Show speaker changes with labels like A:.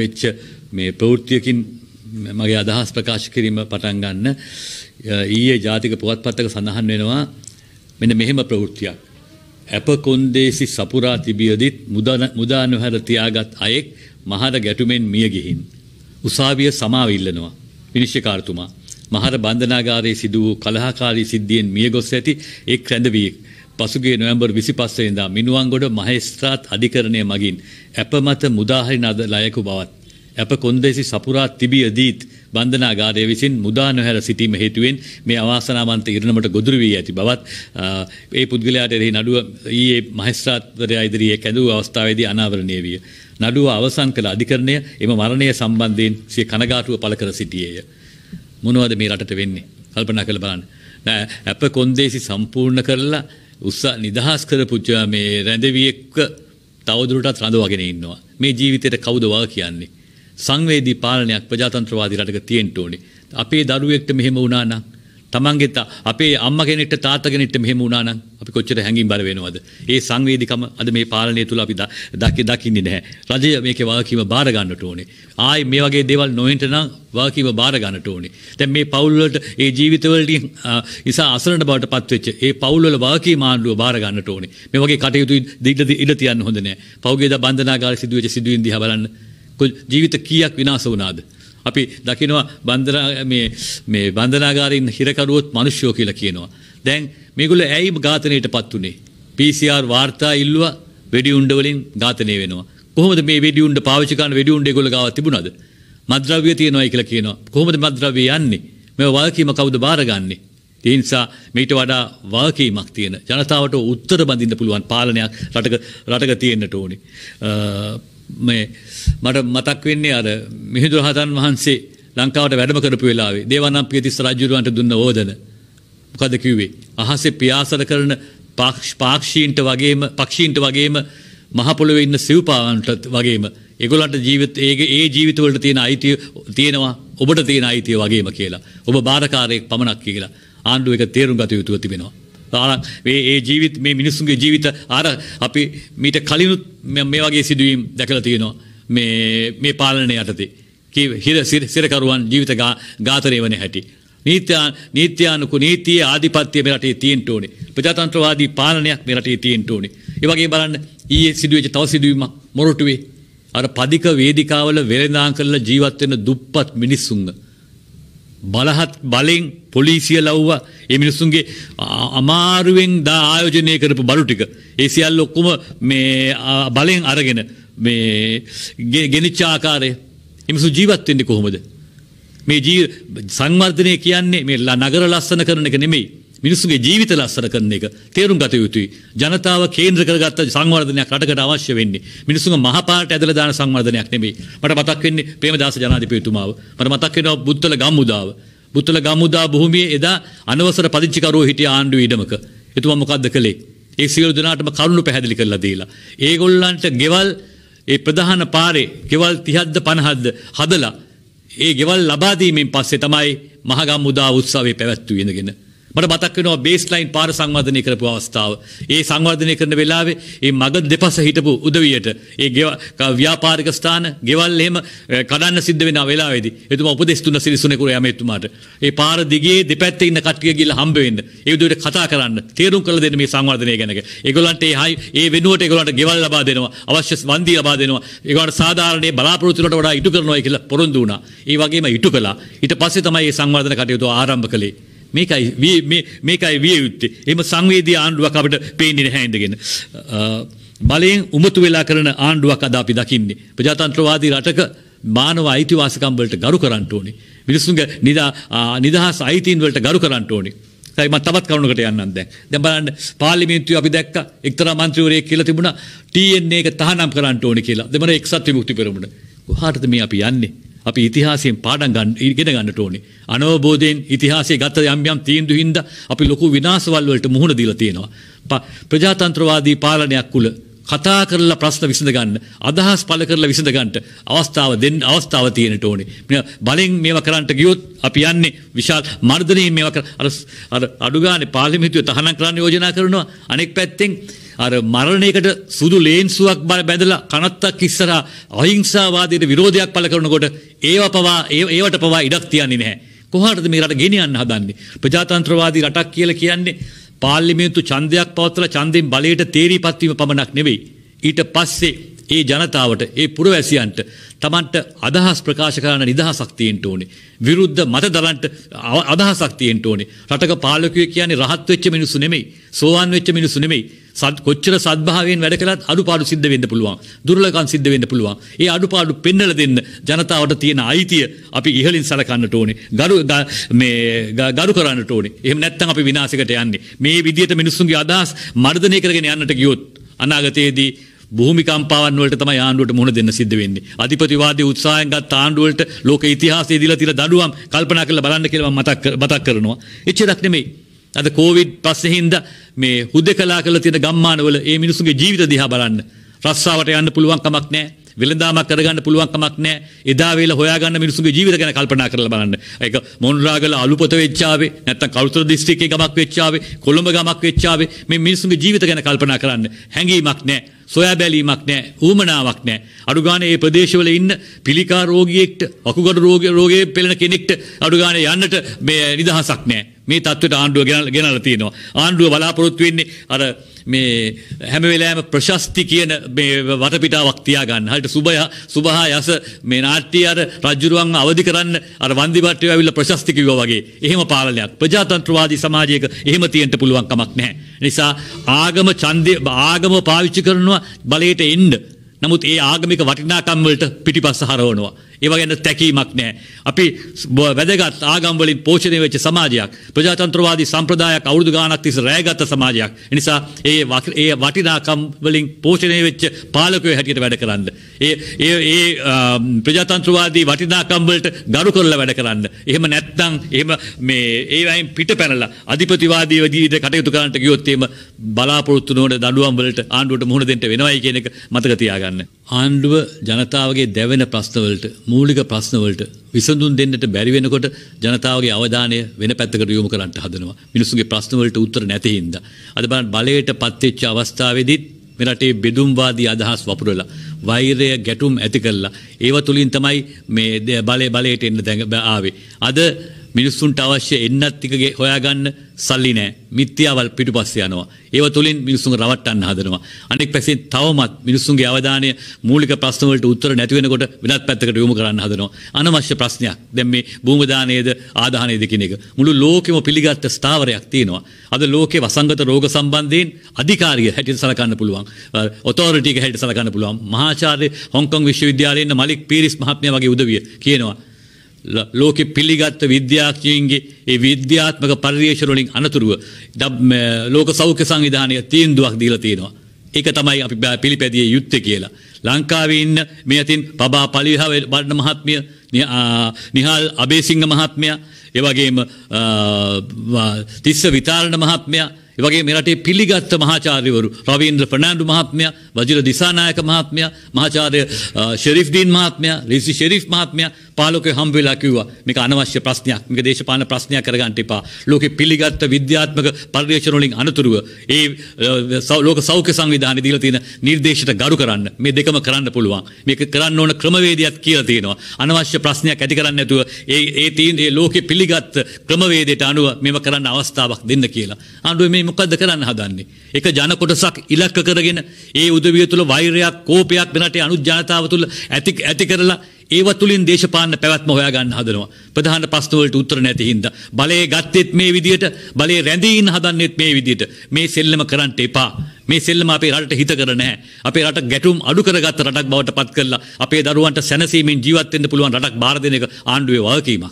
A: වෙච්ච මේ ප්‍රවෘත්තියකින් මගේ අදහස් ප්‍රකාශ කිරීම පටන් ගන්න ඊයේ ජාතික පුවත්පතක සඳහන් වෙනවා මෙන්න මෙහෙම ප්‍රවෘත්තියක් අප කොන්දේසි සපුරා තිබියදිත් මුදා නොහැර තියාගත් අයෙක් මහර ගැටුමෙන් මිය ගිහින් උසාවිය සමාව ඉල්ලනවා විනිශ්චයකාරතුමා මහර බන්ධනාගාරයේ සිදු වූ කලහකාරී සිද්ධියෙන් මිය ගොස් ඇති එක් රැඳවියෙක් පසුගේ නොවැම්බර් 25 ඉඳා මිනුවන්ගොඩ මහේස්ත්‍රාත් අධිකරණය මගින් අපමත මුදාහරින අද ලයකු බවත් අප කොන්දේසි සපුරා තිබියදීත් බන්ධනාගාරය විසින් මුදා නොහැර සිටීම හේතුවෙන් මේ අවාසනාවන්ත ඉරණමට ගොදුරු වී ඇති බවත් ඒ පුද්ගලයාට එරෙහි නඩුව ඊයේ මහේස්ත්‍රාත්වරයා ඉදිරියේ කැඳවූ අවස්ථාවේදී අනාවරණය විය. නඩුව අවසන් කළ අධිකරණය එම මරණය සම්බන්ධයෙන් සිය කනගාටුව පළ කර සිටියේය. මොනවද මේ රටට වෙන්නේ? කල්පනා කරලා බලන්න. අප කොන්දේසි සම්පූර්ණ කරලා උත්සා නිදහස් කරපුච්ච මේ රැඳවියෙක්ක තවදුරටත් රඳවාගෙන ඉන්නවා. මේ ජීවිතයට කවුදවා කියන්නේ. සංවේදී පාලනයක් ප්‍රජාතන්ත්‍රවාදී රටක තියෙන්ට ඕනේ. අපේ දරුවෙක්ට මෙහෙම වුණා නම් තමන්ගෙත් අපේ අම්ම කෙනෙට තාතගෙනෙට මෙහෙම වුණානම් අපි කොච්චර හැඟීම් බර වෙනවද ඒ සංවේදිකම අද මේ පාලනය තුල අපි දකි දකින්නේ නැහැ රජය මේකේ වගකීම බාර ගන්නට ඕනේ ආයි මේ වගේ දේවල් නොවෙන්න නම් වගකීම බාර ගන්නට ඕනේ දැන් මේ පවුල් වලට ඒ ජීවිතවලට නිසා අසරණ බවට පත්වෙච්ච ඒ පවුල් වල වගකීම ආණ්ඩුව බාර ගන්නට ඕනේ මේ වගේ කටයුතු දෙන්න ඉඩ තියන්න හොඳ නැහැ පවුගේ ද බන්ධනාගාරයේ සිදුවෙච්ච සිදුවීම් දිහා බලන්න ජීවිත කීයක් විනාශ වුණාද අපි දකිනවා බන්ධනා මේ බන්ධනාගාරින් හිරකරුවොත් මනුෂ්‍යෝ කියලා කියනවා. දැන් මේගොල්ලෝ ඇයි ඝාතනයට පත් උනේ? PCR වාර්තා ඉල්ලුවා වෙඩි උණ්ඩ වලින් ඝාතනය වෙනවා. කොහොමද මේ වෙඩි උණ්ඩ පාවිච්චි කරන වෙඩි උණ්ඩ ඒගොල්ලෝ ගාව තිබුණාද? මද්ද්‍රව්‍ය තියෙනවායි කියලා කියනවා. කොහොමද මද්ද්‍රව්‍ය යන්නේ? මේ වගකීම කවුද බාරගන්නේ? ඒ නිසා මේට වඩා වගකීමක් තියෙන ජනතාවට උත්තර බඳින්න පුළුවන් පාලනයක් රටක රටක තියෙන්නට ඕනේ. මේ මට මතක් වෙන්නේ අර මිහිඳු රහතන් වහන්සේ ලංකාවට වැඩම කරපු වෙලාවේ දේවානම් පියතිස්ස රජුරවන්ට දුන්න ඕදන මොකද කිව්වේ අහසේ පියාසර කරන පාක්ෂීන්ට වගේම පක්ෂීන්ට වගේම මහ පොළොවේ ඉන්න සිව්පාවන්ට වගේම ඒගොල්ලන්ට ජීවිත ඒගේ ඒ ජීවිතවලට තියෙන අයිතිය තියෙනවා ඔබට තියෙන අයිතිය වගේම කියලා ඔබ බාරකාරයෙක් පමණක් කියලා ආණ්ඩුව එක තේරුම් ගත යුතුව තිබෙනවා ඒ ජීවිත මේ මිනිස්සුන්ගේ ජීවිත අර අපි මීට කලිනුත් මේ වගේ සිදුවීම් දැකල තියෙනවා මේ පාලනය යටතේ හිර සිරකරුවන් ජීවිත ගාතරය වන හැටි. නීත්‍යයා නීත්‍යයානකු නීතිය ආධිපත්‍යය මෙරටේ තියෙන්ට ඕනේ ප්‍රජාතන්ත්‍රවාදී පාලනයක් මෙරටේ තියෙන්ට ඕනේ. ඒවගේ බලන්න ඒ සිදුවච තව සිදුවීමක් මොරටුවේ. අර පදික වේදිකාවල වෙළදාං කරල ජීවත්වෙන දුප්පත් මිනිස්සුන්ගේ. බලහත් බලෙන් පොලිසිය ලව්ව ඒ මිනිස්සුන්ගේ අමාරුවෙන් දා ආයෝජනය කරපු බලු ටික ඒ සියල්ල ඔක්කොම මේ බලෙන් අරගෙන මේ ගෙනිච්ච ආකාරය මිනිස්සු ජීවත් වෙන්නේ කොහොමද මේ සංවර්ධනය කියන්නේ මේ නගර ලස්සන කරන එක නෙමෙයි මිනිස්සුගේ ජීවිත ලස්සන කරන එක තේරුම් ගත යුතුයි. ජනතාව කේන්ද්‍ර කරගත්ත සංවර්ධනයක් රටකට අවශ්‍ය වෙන්නේ. මිනිස්සුන්ගේ මහපාරට ඇදලා දාන සංවර්ධනයක් නෙමෙයි. මට මතක් වෙන්නේ ප්‍රේමදාස ජනාධිපතිතුමාව. මට මතක් වෙනවා බුත්තල ගම්මුදාව. බුත්තල ගම්මුදා භූමියේ එදා අනවසර පදිංචිකරුවෝ හිටිය ආණ්ඩුවේ ඉඩමක. එතුමා මොකද්ද කළේ? ඒ සියලු දෙනාටම කරුණු පැහැදිලි කරලා දීලා. ඒගොල්ලන්ට ගෙවල් ඒ ප්‍රධාන පාරේ ගෙවල් 30ද 50ද හදලා ඒ ගෙවල් ලබා දීමෙන් පස්සේ තමයි මහගම්මුදා උත්සවය පැවැත්වුවේ ඉඳගෙන. මට මතක් වෙනවා බේස්ලයින් පාර සංවර්ධනය කරපු අවස්ථාව. ඒ සංවර්ධනය කරන වෙලාවේ ඒ මග දෙපස හිටපු උදවියට ඒ ව්‍යාපාරික ස්ථාන ගෙවල් එහෙම කඩන්න සිද්ධ වෙන වෙලාවේදී එතුමා උපදෙස් දුන්න සිරිසුනේකුර යමෙතුමාට. ඒ පාර දිගේ දෙපැත්තේ ඉන්න කට්ටිය ගිහලා හම්බ වෙන්න. ඒ විදිහට කතා කරන්න, තීරුම් කරලා දෙන්න මේ සංවර්ධනය ගැන. ඒගොල්ලන්ට ඒ හයි ඒ වෙනුවට ඒගොල්ලන්ට ගෙවල් ලබා දෙනවා, අවශ්‍ය වන්දි ලබා දෙනවා. ඒගොල්ලන්ට සාධාරණයේ බලාපොරොත්තු වලට වඩා ඉටු කරනවා කියලා පොරොන්දු වුණා. ඒ වගේම ඉටු කළා. ඊට පස්සේ තමයි මේ සංවර්ධන කටයුතු ආරම්භ කළේ. මේකයි මේකයි විය යුත්තේ එම සංවේදී ආණ්ඩුවක් අපට පේන්නේ නැහැ ඉඳගෙන බලයෙන් උමතු වෙලා කරන ආණ්ඩුවක් අද අපි දකින්නේ ප්‍රජාතන්ත්‍රවාදී රටක මානව අයිතිවාසිකම් වලට ගරු කරන්න ඕනේ මිනිසුන්ගේ නිදහස් අයිතීන් වලට ගරු කරන්න ඕනේ සයිම තවත් කරුණකට යන්නන් දැන් දැන් බලන්න පාර්ලිමේන්තුවේ අපි දැක්ක එක්තරා මන්ත්‍රීවරයෙක් කියලා තිබුණා TN එක තහනම් කරන්න ඕනේ කියලා. දෙමළ එක්සත් විමුක්ති පෙරමුණ. කොහාටද මේ අපි යන්නේ? අපි ඉතිහාසයෙන් පාඩම් ගන්න ඉගෙන ගන්නට ඕනේ. අනවබෝධයෙන් ඉතිහාසයේ ගත යම් යම් තීන්දුව හින්දා අපි ලොකු විනාශවල් වලට මුහුණ දීලා තියෙනවා. ප්‍රජාතන්ත්‍රවාදී පාලනයක් කුල කතා කරලා ප්‍රශ්න විසඳ ගන්න අදහස් පළ කරලා විසඳ ගන්නට අවස්ථාව දෙන්න අවස්ථාව තියෙනට ඕනේ. මෙන්න බලෙන් මේවා කරන්නට ගියොත් අපි යන්නේ විශාල මර්ධනයෙන් මේවා කර අර අඩු ගානේ පාර්ලිමේන්තුවේ තහනම් කරන්න යෝජනා කරනවා. අනෙක් පැත්තෙන් අර මරණයකට සුදු ලේන්සුවක් බල බැඳලා කනත්තක් ඉස්සරහා අහිංසාවාදයට විරෝධයක් පළ කරනකොට ඒව පවා ඒවට පවා ඉඩක් තියන්නේ නැහැ. කොහටද මේ රට ගෙනියන්න හදන්නේ? ප්‍රජාතන්ත්‍රවාදී රටක් කියලා කියන්නේ පාර්ලිමේන්තු ඡන්දයක් පවත්වලා ඡන්දෙන් බලයට තේරීපත් වීම පමණක් නෙවෙයි. ඊට පස්සේ ඒ ජනතාවට ඒ පුරවැසියන්ට තමන්ට අදහස් ප්‍රකාශ කරන්න නිදහසක් තියෙන්න ඕනේ. විරුද්ධ මත දරන්න අදහසක් තියෙන්න ඕනේ. රටක පාලකයෝ කියන්නේ රහත් වෙච්ච මිනිස්සු නෙමෙයි. සෝවාන් වෙච්ච මිනිස්සු නෙමෙයි. සත් කොච්චර සත්භාවයෙන් වැඩ කළත් අඩුපාඩු සිද්ධ වෙන්න පුළුවන්. දුර්ලභකම් සිද්ධ වෙන්න පුළුවන්. ඒ අඩුපාඩු පෙන්වලා දෙන්න ජනතාවට තියෙන අයිතිය අපි ඉහලින් සලකන්නට ඕනේ. ගරු මේ ගරු කරන්නට ඕනේ. එහෙම නැත්නම් අපි විනාශයකට යන්නේ. මේ විදිහට මිනිස්සුන්ගේ අදහස් මර්ධනය කරගෙන යන්නට ගියොත් අනාගතයේදී භූමිකම්පාවන් වලට තමයි ආණ්ඩුවට මුහුණ දෙන්න සිද්ධ වෙන්නේ. අධිපතිවාදී උත්සාහයෙන් ගත් ආණ්ඩුවට ලෝක ඉතිහාසයේ දීලා තියෙන දඬුවම් කල්පනා කරලා බලන්න කියලා මම මතක් මතක් කරනවා. එච්චරක් නෙමෙයි. අද කොවිඩ් පස්සේ හින්දා මේ හුදකලා කරලා තියෙන ගම්මානවල මේ මිනිසුන්ගේ ජීවිත දිහා බලන්න. රස්සාවට යන්න පුළුවන් කමක් නැහැ. වෙළඳාමක් කරගන්න පුළුවන් කමක් නැහැ. එදා වේල හොයාගන්න මිනිසුන්ගේ ජීවිත ගැන කල්පනා කරලා බලන්න. ඒක මොණරාගල අලුපත වෙච්ච ආවේ නැත්නම් කවුරුතර දිස්ත්‍රික්කේ ගමක් වෙච්ච ආවේ කොළඹ ගමක් වෙච්ච ආවේ මේ මිනිසුන්ගේ ජීවිත ගැන කල්පනා කරන්න හැඟීමක් නැහැ. සොයා බැලීමක් නෑ ඌමනාවක් නෑ අඩුගාන ඒ ප්‍රදේශවල ඉන්න පිළිකා රෝගියෙක්ට අකුගඩු රෝගයේ පෙළෙන කෙනෙක්ට අඩුගාන යන්නට මේ නිදහසක් නෑ මේ තත්වට ආණ්ඩුව ගෙනල් ගෙනල තියෙනවා. ආණ්ඩුව බලාපොරොත්තුවෙන්නේ අර මේ හැමවෙලෑම ප්‍රශස්ති කියන වටපිටාවක් තියාගන්න හට සුබය සුබහා යස මේ නාට්‍ය අර රජුරුවන් අවධි කරන්න අර වන්දිවට්ටය ඇවිල්ල ප්‍රශස්තිකිව වගේ එහෙම පාලනයක් ප්‍රජාතන්ත්‍රවාදී සමාජයක එහෙම තියෙන්ට පුළුවන් කමක් නැහැ. නිසා ආගම චන්දය ආගම පාවිච්චි කරනවා බලයට එන්ඩ. නමුත් ඒ ආගමික වටිනාකම්වලට පිටිපස්ස හරවනවා. ඒව ගැන තැකීමක් නෑ. අපි වැදගත් ආගම්වලින් පෝෂණය වෙච්ච සමාජයක් ප්‍රජාතන්ත්‍රවාදී සම්ප්‍රදායක් අවුරුදු ගානක් තිස්සේ රැයගත් සමාජයක්. ඒ නිසා ඒ ඒ වටිනාකම් වලින් පෝෂණය වෙච්ච පාලකයෝ හැටියට වැඩ කරන්න. ඒ ඒ ඒ ප්‍රජාතන්ත්‍රවාදී වටිනාකම් වලට ගරු කරලා වැඩ කරන්න. එහෙම නැත්නම් එහෙම මේ ඒවයින් පිට පැනලා අධිපතිවාදී විදිහට කටයුතු කරන්නට ගියොත් එහෙම බලාපොරොත්තු නොවන දඩුවම් වලට ආණ්ඩුවට මුහුණ දෙන්න වෙනවයි කියන එක මතක තියාගන්න. ආණ්ඩුව ජනතාවගේ දැවෙන ප්‍රශ්න වලට මූලික ප්‍රශ්නවලට විසඳුන් දෙන්නට බැරි වෙනකොට ජනතාවගේ අවධානය වෙන පැත්තකට යොමු කරන්න හදනවා. මිනිසුන්ගේ ප්‍රශ්නවලට උත්තර නැති හින්දා. අද බලන්න බලයට පත් වෙච්ච අවස්ථාවේදීත් මේ රටේ බෙදුම්වාදී අදහස් වපුරලා වෛරය ගැටුම් ඇති කරලා ඒව තුලින් තමයි මේ බලය බලයට එන්න ආවේ. අද මිනිස්සුන්ට අවශ්‍ය එන්නත්තිකගේ හොයාගන්න සල්ලි නෑ මිත්‍යාවල් පිටු පස්ස යනවා ඒව තුළින් මිනිසුන් රවට්ටන්න හදනවා අනෙක් පැසින් තවමත් මිනිසුන්ගේ අවධානය මූලික ප්‍රශ්නවලට උත්තර නැතිවෙනකොට වෙනත් පැත්තකට යොමු කරන්න හදනවා අනවශ්‍ය ප්‍රශ්නයක් දැන් මේ භූමදානයේද ආදාහනයේද කියන එක මුළු ලෝකෙම පිළිගත්ත ස්ථාවරයක් තියෙනවා අද ලෝකේ වසංගත රෝග සම්බන්ධයෙන් අධිකාරිය හැටියට සලකන්න පුළුවන් ඔතොරිටි එක හැටියට සලකන්න පුළුවන් මහාචාර්ය හොංකොං විශ්වවිද්‍යාලයේ ඉන්න මලික් පීරිස් මහත්මයා වගේ උදවිය කියනවා ලෝකෙ පිළිගත්ත විද්‍යාඥයන්ගේ ඒ විද්‍යාත්මක පර්යේෂණ වලින් අනතුරුව ලෝක සෞඛ්‍ය සංවිධානය තීන්දුවක් දීලා තියෙනවා. ඒක තමයි අපි පිළිපැදිය යුත්තේ කියලා. ලංකාවේ ඉන්න මේ අතින් පබා පලිහා බඩන මහත්මිය නිහාල් අබේසිංහ මහත්මයා ඒ වගේම තිස්ස විතාලන මහත්මයා ඒවගේ මෙරටේ පිළිගත්ත මහාචාර්යවරු රවීන්ද්‍ර ප්‍රනාන්ඩු මහත්මය වජිර දිසානායක මහත්මය මහාචාර්ය ශෙරිෆ්දීන් මහත්මය ලිසි ශෙරිෆ් මහත්මය පාලොක හම්බවෙලා කිව්වා මේක අනවශ්‍ය ප්‍රශ්නයක් මේක දේශපාලන ප්‍රශ්නයක් කරගන්න එපා ලෝකෙ පිළිගත්ත විද්‍යාත්මක පර්යේෂණ වලින් අනතුරුව ඒ ලෝක සෞඛ්‍ය සංවිධානයේ දීලා තියෙන නිර්දේශයට ගරු කරන්න මේ දෙකම කරන්න පුළුවන් මේක කරන්න ඕන ක්‍රමවේදයක් කියලා තියෙනවා අනවශ්‍ය ප්‍රශ්නයක් ඇති කරන්නේ නැතුව ඒ ඒ තියෙන ඒ ලෝකෙ පිළිගත් ක්‍රමවේදයට අනුව මේව කරන්න අවස්ථාවක් දෙන්න කියලා ආණ්ඩුවේ මේ මොකද්ද කරන්න හදන්නේ. එක ජන කොටසක් ඉලක්ක කරගෙන ඒ උදවිය තුල වෛරයක්, කෝපයක් වෙනට අනුත් ජනතාව තුල ඇති ඇති කරලා ඒව තුලින් දේශපාලන පැවැත්ම හොයාගන්න හදනවා. ප්‍රධාන ප්‍රශ්න වලට උත්තර නැති හින්දා බලය ගත්තෙත් මේ විදියට, බලය රැඳීන හදන්නෙත් මේ විදියට. මේ සෙල්ලම කරන්න එපා. මේ සෙල්ලම අපේ රටට හිත කර නැහැ. අපේ රට ගැටුම් අඩු කරගත්ත රටක් බවට පත් කළා. අපේ දරුවන්ට සැනසීමෙන් ජීවත් වෙන්න පුළුවන් රටක් බාර දෙන එක ආණ්ඩුවේ වගකීමක්.